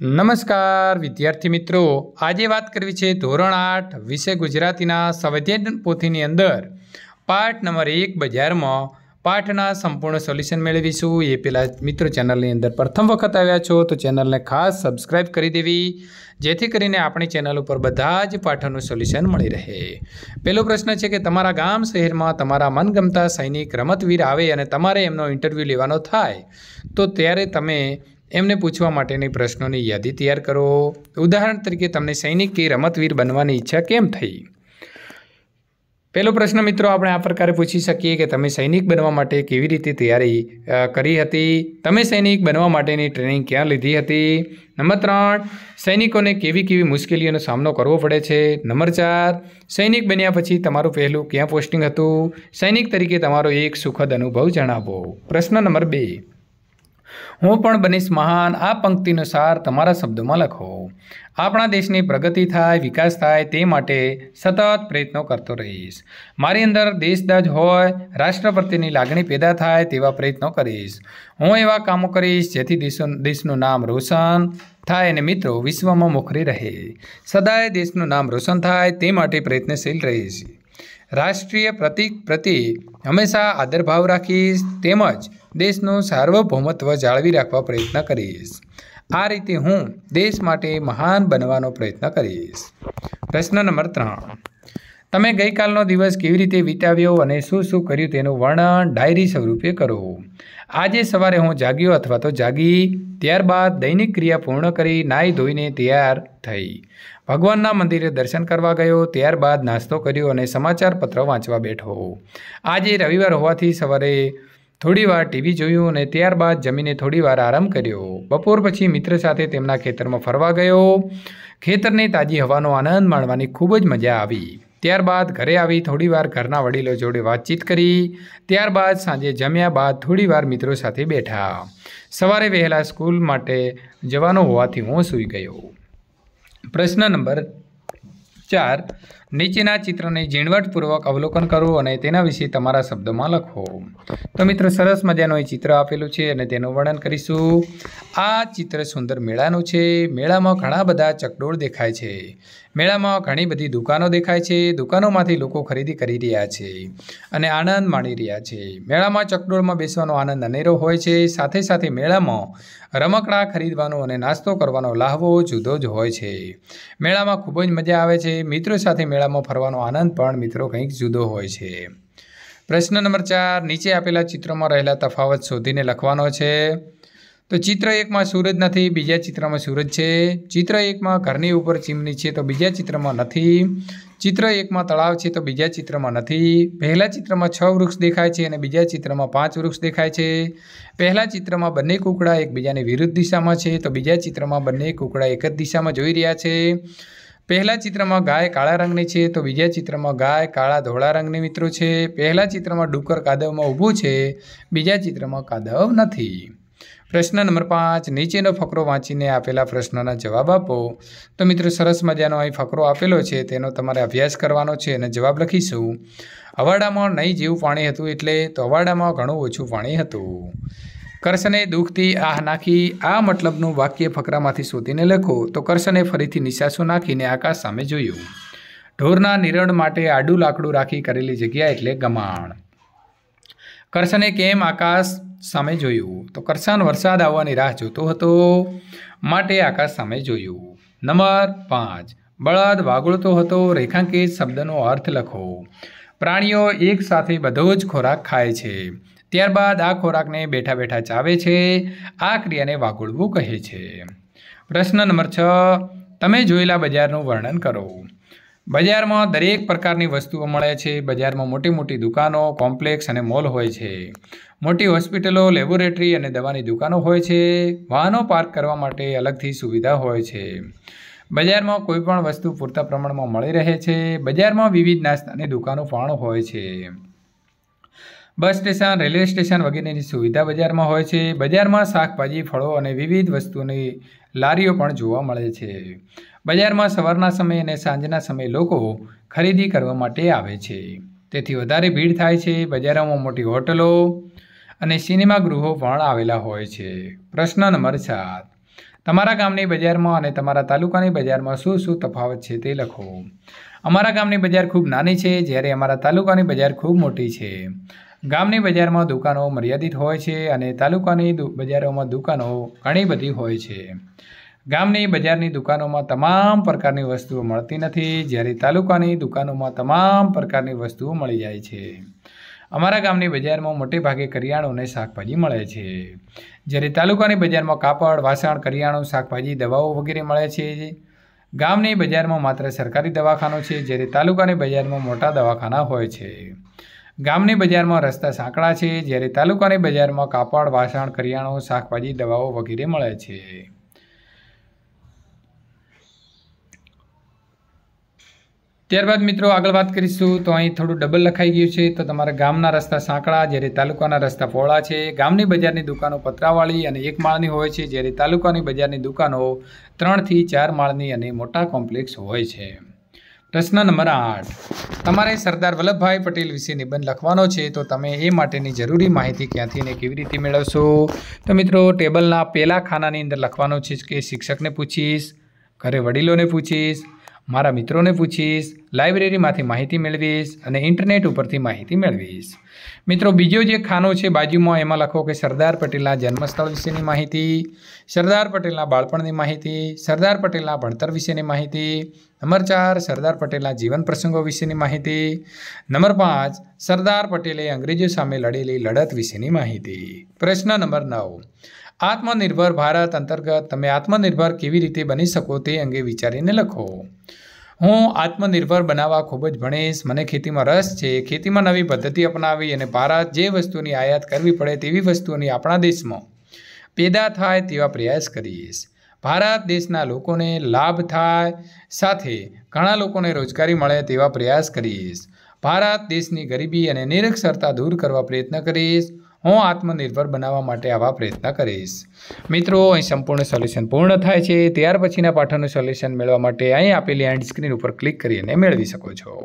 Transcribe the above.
નમસ્કાર વિદ્યાર્થી મિત્રો આજે વાત કરવી છે ધોરણ આઠ વિશે ગુજરાતીના સંવેદન પોથીની અંદર પાઠ નંબર એક બજારમાં પાઠના સંપૂર્ણ સોલ્યુશન મેળવીશું એ પેલા મિત્રો ચેનલની અંદર પ્રથમ વખત આવ્યા છો તો ચેનલને ખાસ સબસ્ક્રાઈબ કરી દેવી જેથી કરીને આપણી ચેનલ ઉપર બધા જ પાઠોનું સોલ્યુશન મળી રહે પહેલો પ્રશ્ન છે કે તમારા ગામ શહેરમાં તમારા મનગમતા સૈનિક રમતવીર આવે અને તમારે એમનો ઇન્ટરવ્યૂ લેવાનો થાય તો ત્યારે તમે એમને પૂછવા માટેની પ્રશ્નોની યાદી તૈયાર કરો ઉદાહરણ તરીકે તમને સૈનિક કે રમતવીર બનવાની ઈચ્છા કેમ થઈ પહેલો પ્રશ્ન મિત્રો આપણે આ પ્રકારે પૂછી શકીએ કે તમે સૈનિક બનવા માટે કેવી રીતે તૈયારી કરી હતી તમે સૈનિક બનવા માટેની ટ્રેનિંગ ક્યાં લીધી હતી નંબર ત્રણ સૈનિકોને કેવી કેવી મુશ્કેલીઓનો સામનો કરવો પડે છે નંબર ચાર સૈનિક બન્યા પછી તમારું પહેલું ક્યાં પોસ્ટિંગ હતું સૈનિક તરીકે તમારો એક સુખદ અનુભવ જણાવો પ્રશ્ન નંબર બે હું પણ બનીશ મહાન આ પંક્તિનો સાર તમારા શબ્દોમાં લખો આપણા દેશની પ્રગતિ થાય વિકાસ થાય તે માટે સતત પ્રયત્નો કરતો રહીશ મારી અંદર દેશદાજ હોય રાષ્ટ્ર પ્રત્યેની લાગણી પેદા થાય તેવા પ્રયત્નો કરીશ હું એવા કામો કરીશ જેથી દેશો દેશનું નામ રોશન થાય અને મિત્રો વિશ્વમાં મોખરી રહે સદાય દેશનું નામ રોશન થાય તે માટે પ્રયત્નશીલ રહીશ રાષ્ટ્રીય પ્રતિક પ્રતિ હંમેશા આદરભાવ રાખીશ તેમજ દેશનું સાર્વભૌમત્વ જાળવી રાખવા પ્રયત્ન કરીશ આ રીતે હું દેશ માટે મહાન બનવાનો પ્રયત્ન કરીશ પ્રશ્ન નંબર ત્રણ તમે ગઈકાલનો દિવસ કેવી રીતે વિતાવ્યો અને શું શું કર્યું તેનું વર્ણન ડાયરી સ્વરૂપે કરો આજે સવારે હું જાગ્યો અથવા તો જાગી ત્યારબાદ દૈનિક ક્રિયા પૂર્ણ કરી નાહી ધોઈને તૈયાર થઈ ભગવાનના મંદિરે દર્શન કરવા ગયો ત્યારબાદ નાસ્તો કર્યો અને સમાચાર પત્ર વાંચવા બેઠો આજે રવિવાર હોવાથી સવારે થોડીવાર ટીવી જોયું અને ત્યારબાદ જમીને થોડીવાર આરામ કર્યો બપોર પછી મિત્ર સાથે તેમના ખેતરમાં ફરવા ગયો ખેતરને તાજી હવાનો આનંદ માણવાની ખૂબ જ મજા આવી ત્યારબાદ ઘરે આવી થોડીવાર ઘરના વડીલો જોડે વાતચીત કરી ત્યારબાદ સાંજે જમ્યા બાદ થોડીવાર મિત્રો સાથે બેઠા સવારે વહેલા સ્કૂલ માટે જવાનો હોવાથી હું સૂઈ ગયો પ્રશ્ન નંબર ચાર નીચેના ચિત્રને ઝીણવટપૂર્વક અવલોકન કરો અને તેના વિશે તમારા શબ્દોમાં લખો તો મિત્રો સરસ મજાનું એ ચિત્ર આપેલું છે અને તેનું વર્ણન કરીશું આ ચિત્ર સુંદર મેળાનું છે મેળામાં ઘણા બધા ચકડોળ દેખાય છે મેળામાં ઘણી બધી દુકાનો દેખાય છે દુકાનોમાંથી લોકો ખરીદી કરી રહ્યા છે અને આનંદ માણી રહ્યા છે મેળામાં ચકડોળમાં બેસવાનો આનંદ અનેરો હોય છે સાથે સાથે મેળામાં રમકડા ખરીદવાનો અને નાસ્તો કરવાનો લાહવો જુદો જ હોય છે મેળામાં ખૂબ જ મજા આવે છે મિત્રો સાથે મેળામાં ફરવાનો આનંદ પણ મિત્રો કંઈક જુદો હોય છે પ્રશ્ન નંબર ચાર નીચે આપેલા ચિત્રોમાં રહેલા તફાવત શોધીને લખવાનો છે તો ચિત્ર એકમાં સૂરજ નથી બીજા ચિત્રમાં સૂરજ છે ચિત્ર એકમાં ઘરની ઉપર ચીમની છે તો બીજા ચિત્રમાં નથી ચિત્ર એકમાં તળાવ છે તો બીજા ચિત્રમાં નથી પહેલા ચિત્રમાં છ વૃક્ષ દેખાય છે અને બીજા ચિત્રમાં પાંચ વૃક્ષ દેખાય છે પહેલાં ચિત્રમાં બંને કુકડા એકબીજાની વિરુદ્ધ દિશામાં છે તો બીજા ચિત્રમાં બંને કુકડા એક જ દિશામાં જોઈ રહ્યા છે પહેલા ચિત્રમાં ગાય કાળા રંગની છે તો બીજા ચિત્રમાં ગાય કાળા ધોળા રંગની મિત્રો છે પહેલા ચિત્રમાં ડુક્કર કાદવમાં ઊભું છે બીજા ચિત્રમાં કાદવ નથી પ્રશ્ન નંબર પાંચ નીચેનો ફકરો વાંચીને આપેલા પ્રશ્નોના જવાબ આપો તો મિત્રો સરસ મજાનો અહીં ફકરો આપેલો છે તેનો તમારે અભ્યાસ કરવાનો છે અને જવાબ લખીશું અવાડામાં નહીં જેવું પાણી હતું એટલે તો અવાડામાં ઘણું ઓછું પાણી હતું કરશને દુઃખથી આહ નાખી આ મતલબનું વાક્ય ફકરામાંથી શોધીને લખો તો કરશને ફરીથી નિશાસો નાખીને આકાશ સામે જોયું ઢોરના નિરણ માટે આડું લાકડું રાખી કરેલી જગ્યા એટલે ગમાણ કરશને કેમ આકાશ સામે જોયું તો કરશન વરસાદ આવવાની રાહ જોતો હતો માટે આકાશ સામે જોયું નંબર પાંચ બળદ વાગોળતો હતો રેખાંકિત શબ્દનો અર્થ લખો પ્રાણીઓ એક સાથે બધો જ ખોરાક ખાય છે ત્યારબાદ આ ખોરાકને બેઠા બેઠા ચાવે છે આ ક્રિયાને વાગોળવું કહે છે પ્રશ્ન નંબર છ તમે જોયેલા બજારનું વર્ણન કરો બજારમાં દરેક પ્રકારની વસ્તુઓ મળે છે બજારમાં મોટી મોટી દુકાનો કોમ્પ્લેક્સ અને મોલ હોય છે મોટી હોસ્પિટલો લેબોરેટરી અને દવાની દુકાનો હોય છે વાહનો પાર્ક કરવા માટે અલગથી સુવિધા હોય છે બજારમાં કોઈપણ વસ્તુ પૂરતા પ્રમાણમાં મળી રહે છે બજારમાં વિવિધ નાસ્તાની દુકાનો પણ હોય છે બસ સ્ટેશન રેલવે સ્ટેશન વગેરેની સુવિધા બજારમાં હોય છે બજારમાં શાકભાજી ફળો અને વિવિધ વસ્તુની લારીઓ પણ જોવા મળે છે બજારમાં સવારના સમયે અને સાંજના સમયે લોકો ખરીદી કરવા માટે આવે છે તેથી વધારે ભીડ થાય છે બજારોમાં મોટી હોટલો અને સિનેમા ગૃહો પણ આવેલા હોય છે પ્રશ્ન નંબર સાત તમારા ગામની બજારમાં અને તમારા તાલુકાની બજારમાં શું શું તફાવત છે તે લખો અમારા ગામની બજાર ખૂબ નાની છે જ્યારે અમારા તાલુકાની બજાર ખૂબ મોટી છે ગામની બજારમાં દુકાનો મર્યાદિત હોય છે અને તાલુકાની બજારોમાં દુકાનો ઘણી બધી હોય છે ગામની બજારની દુકાનોમાં તમામ પ્રકારની વસ્તુઓ મળતી નથી જ્યારે તાલુકાની દુકાનોમાં તમામ પ્રકારની વસ્તુઓ મળી જાય છે અમારા ગામની બજારમાં મોટે ભાગે કરિયાણું અને શાકભાજી મળે છે જ્યારે તાલુકાની બજારમાં કાપડ વાસણ કરિયાણું શાકભાજી દવાઓ વગેરે મળે છે ગામની બજારમાં માત્ર સરકારી દવાખાનું છે જ્યારે તાલુકાની બજારમાં મોટા દવાખાના હોય છે ગામની બજારમાં રસ્તા સાંકડા છે જ્યારે તાલુકાની બજારમાં કાપડ વાસણ કરિયાણું શાકભાજી દવાઓ વગેરે મળે છે ત્યારબાદ મિત્રો આગળ વાત કરીશું તો અહીં થોડું ડબલ લખાઈ ગયું છે તો તમારા ગામના રસ્તા સાંકડા જ્યારે તાલુકાના રસ્તા પહોળા છે ગામની બજારની દુકાનો પતરાવાળી અને એક માળની હોય છે જ્યારે તાલુકાની બજારની દુકાનો ત્રણથી ચાર માળની અને મોટા કોમ્પ્લેક્સ હોય છે પ્રશ્ન નંબર આઠ તમારે સરદાર વલ્લભભાઈ પટેલ વિશે નિબંધ લખવાનો છે તો તમે એ માટેની જરૂરી માહિતી ક્યાંથી ને કેવી રીતે મેળવશો તો મિત્રો ટેબલના પહેલા ખાનાની અંદર લખવાનો છે કે શિક્ષકને પૂછીશ ઘરે વડીલોને પૂછીશ મારા મિત્રોને પૂછીશ લાઇબ્રેરીમાંથી માહિતી મેળવીશ અને ઇન્ટરનેટ ઉપરથી માહિતી મેળવીશ મિત્રો બીજો જે ખાનો છે બાજુમાં એમાં લખો કે સરદાર પટેલના જન્મસ્થળ વિશેની માહિતી સરદાર પટેલના બાળપણની માહિતી સરદાર પટેલના ભણતર વિશેની માહિતી નંબર ચાર સરદાર પટેલના જીવન પ્રસંગો વિશેની માહિતી નંબર પાંચ સરદાર પટેલે અંગ્રેજો સામે લડેલી લડત વિશેની માહિતી પ્રશ્ન નંબર નવ આત્મનિર્ભર ભારત અંતર્ગત તમે આત્મનિર્ભર કેવી રીતે બની શકો તે અંગે વિચારીને લખો હું આત્મનિર્ભર બનાવવા ખૂબ જ ભણીશ મને ખેતીમાં રસ છે ખેતીમાં નવી પદ્ધતિ અપનાવી અને ભારત જે વસ્તુની આયાત કરવી પડે તેવી વસ્તુની આપણા દેશમાં પેદા થાય તેવા પ્રયાસ કરીશ ભારત દેશના લોકોને લાભ થાય સાથે ઘણા લોકોને રોજગારી મળે તેવા પ્રયાસ કરીશ ભારત દેશની ગરીબી અને નિરક્ષરતા દૂર કરવા પ્રયત્ન કરીશ હું આત્મનિર્ભર બનાવવા માટે આવા પ્રયત્ન કરીશ મિત્રો અહીં સંપૂર્ણ સોલ્યુશન પૂર્ણ થાય છે ત્યાર પછીના પાઠનું સોલ્યુશન મેળવવા માટે અહીં આપેલી એન્ડ સ્ક્રીન ઉપર ક્લિક કરીને મેળવી શકો છો